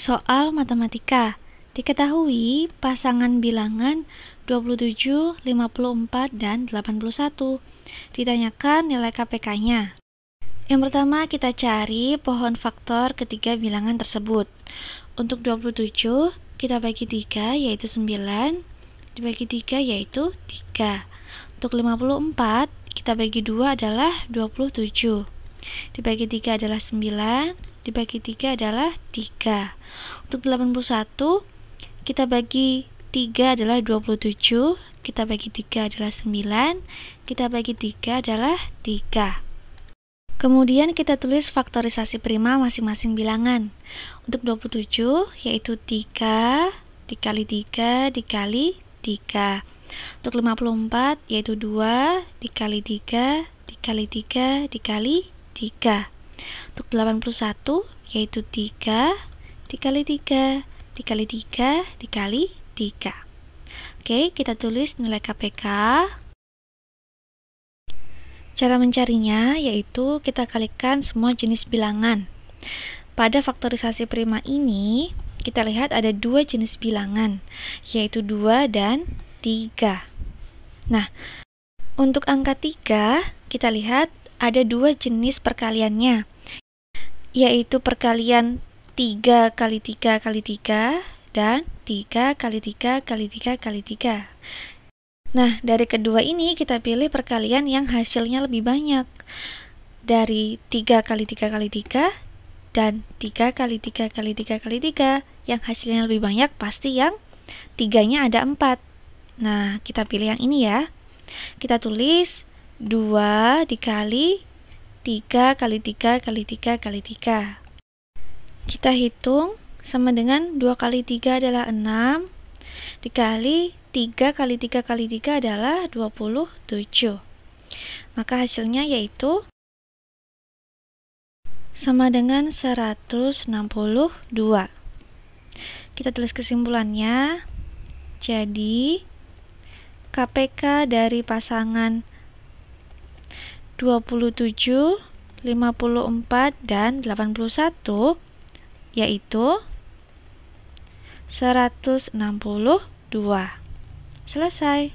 Soal matematika. Diketahui pasangan bilangan 27, 54, dan 81. Ditanyakan nilai KPK-nya. Yang pertama kita cari pohon faktor ketiga bilangan tersebut. Untuk 27 kita bagi 3 yaitu 9, dibagi 3 yaitu 3. Untuk 54 kita bagi 2 adalah 27. Dibagi 3 adalah 9, dibagi 3 adalah 3. Untuk 81 kita bagi 3 adalah 27, kita bagi 3 adalah 9, kita bagi 3 adalah 3. Kemudian kita tulis faktorisasi prima masing-masing bilangan. Untuk 27 yaitu 3 dikali 3 dikali 3. Untuk 54 yaitu 2 dikali 3 dikali 3 dikali 3. Untuk 81 yaitu 3 dikali 3 dikali 3 dikali 3. Oke, kita tulis nilai KPK. Cara mencarinya yaitu kita kalikan semua jenis bilangan. Pada faktorisasi prima ini, kita lihat ada dua jenis bilangan, yaitu 2 dan 3. Nah, untuk angka 3, kita lihat ada dua jenis perkaliannya, yaitu perkalian 3 kali 3 kali 3 dan 3 kali 3 kali 3 kali 3. Nah, dari kedua ini kita pilih perkalian yang hasilnya lebih banyak. Dari 3 kali 3 kali 3 dan 3 kali 3 kali 3 kali 3 yang hasilnya lebih banyak pasti yang tiganya ada 4 nah kita pilih yang ini ya kita tulis 2 dikali 3 kali 3 kali 3 kali 3. Kita hitung sama dengan 2 kali 3 adalah 6, dikali 3 kali 3 kali 3 adalah 27. Maka hasilnya yaitu sama dengan 162. Kita tulis kesimpulannya. Jadi, KPK dari pasangan 27, 54, dan 81 yaitu 162. Selesai.